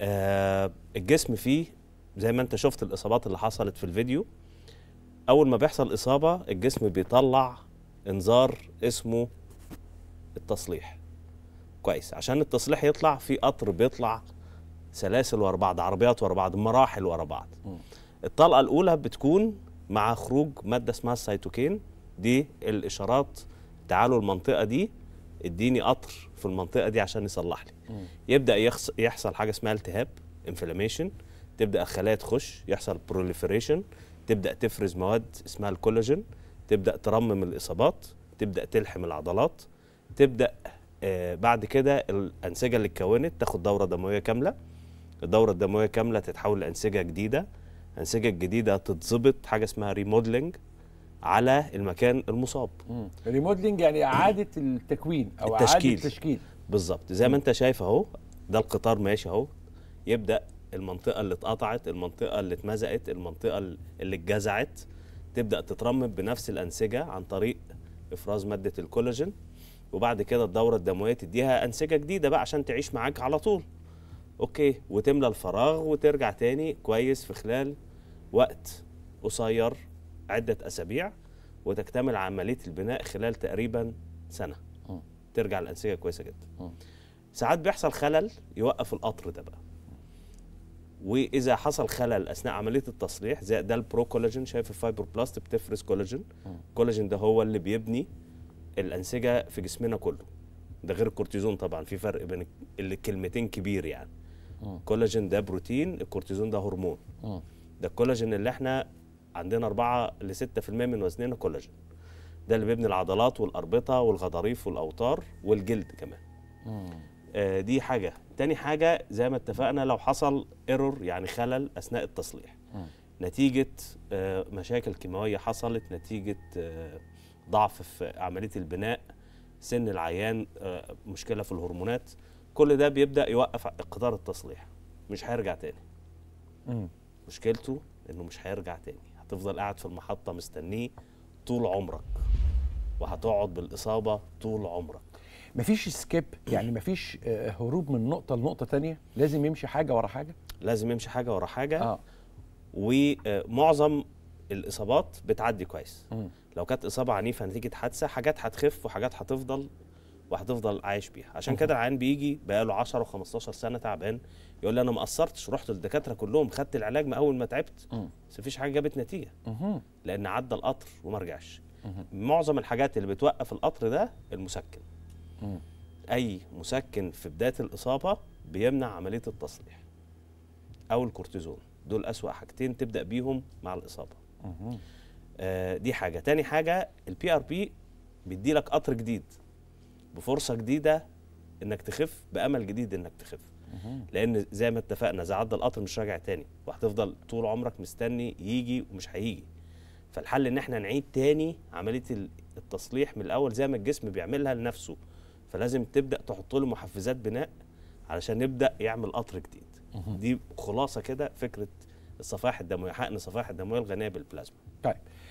آه، الجسم فيه زي ما انت شفت الاصابات اللي حصلت في الفيديو اول ما بيحصل اصابه الجسم بيطلع انذار اسمه التصليح كويس عشان التصليح يطلع في قطر بيطلع سلاسل ورا بعض عربيات ورا بعض مراحل ورا بعض الطلقه الاولى بتكون مع خروج ماده اسمها السيتوكين دي الاشارات تعالوا المنطقه دي اديني قطر في المنطقه دي عشان يصلح لي يبدا يحصل, حاجه اسمها التهاب انفلاميشن تبدا الخلايا تخش يحصل بروليفريشن تبدا تفرز مواد اسمها الكولاجين تبدا ترمم الاصابات تبدا تلحم العضلات تبدا آه، بعد كده الانسجه اللي اتكونت تاخد دوره دمويه كامله الدوره الدمويه كامله تتحول لانسجه جديده الانسجه الجديده تتظبط حاجه اسمها ريمودلنج على المكان المصاب ريموديلنج يعني اعاده التكوين او التشكيل. اعاده التشكيل بالظبط زي ما انت شايف اهو ده القطار ماشي اهو يبدا المنطقه اللي اتقطعت المنطقه اللي اتمزقت المنطقه اللي اتجزعت تبدا تترمم بنفس الانسجه عن طريق افراز ماده الكولاجين وبعد كده الدوره الدمويه تديها انسجه جديده بقى عشان تعيش معاك على طول اوكي وتملى الفراغ وترجع تاني كويس في خلال وقت قصير عدة أسابيع وتكتمل عملية البناء خلال تقريبا سنة م. اه. ترجع الأنسجة كويسة جدا م. اه. ساعات بيحصل خلل يوقف القطر ده بقى واذا حصل خلل اثناء عمليه التصليح زي ده البرو كولاجين شايف الفايبر بلاست بتفرز كولاجين اه. كولاجين ده هو اللي بيبني الانسجه في جسمنا كله ده غير الكورتيزون طبعا في فرق بين الكلمتين كبير يعني كولاجين ده بروتين الكورتيزون ده هرمون ده الكولاجين اللي احنا عندنا 4 ل 6% من وزننا كولاجين ده اللي بيبني العضلات والاربطه والغضاريف والاوتار والجلد كمان آه دي حاجه تاني حاجه زي ما اتفقنا لو حصل ايرور يعني خلل اثناء التصليح مم. نتيجه آه مشاكل كيماويه حصلت نتيجه آه ضعف في عمليه البناء سن العيان آه مشكله في الهرمونات كل ده بيبدا يوقف قطار التصليح مش هيرجع تاني مم. مشكلته انه مش هيرجع تاني تفضل قاعد في المحطة مستنيه طول عمرك وهتقعد بالإصابة طول عمرك مفيش سكيب يعني مفيش آه، هروب من نقطة لنقطة تانية لازم يمشي حاجة ورا حاجة لازم يمشي حاجة ورا حاجة آه. ومعظم الإصابات بتعدي كويس م. لو كانت إصابة عنيفة نتيجة حادثة حاجات هتخف وحاجات هتفضل وهتفضل عايش بيها عشان كده العيان بيجي بقاله 10 و15 سنه تعبان يقول لي انا ما قصرتش رحت للدكاتره كلهم خدت العلاج من اول ما تعبت بس مفيش حاجه جابت نتيجه لان عدى القطر وما رجعش معظم الحاجات اللي بتوقف القطر ده المسكن اي مسكن في بدايه الاصابه بيمنع عمليه التصليح او الكورتيزون دول اسوا حاجتين تبدا بيهم مع الاصابه آه دي حاجه تاني حاجه البي ار بي بيدي لك قطر جديد بفرصه جديده انك تخف بامل جديد انك تخف لان زي ما اتفقنا اذا عدى القطر مش راجع تاني وهتفضل طول عمرك مستني يجي ومش هيجي فالحل ان احنا نعيد تاني عمليه التصليح من الاول زي ما الجسم بيعملها لنفسه فلازم تبدا تحط له محفزات بناء علشان يبدا يعمل قطر جديد دي خلاصه كده فكره الصفائح الدمويه حقن الصفائح الدمويه الغنيه بالبلازما طيب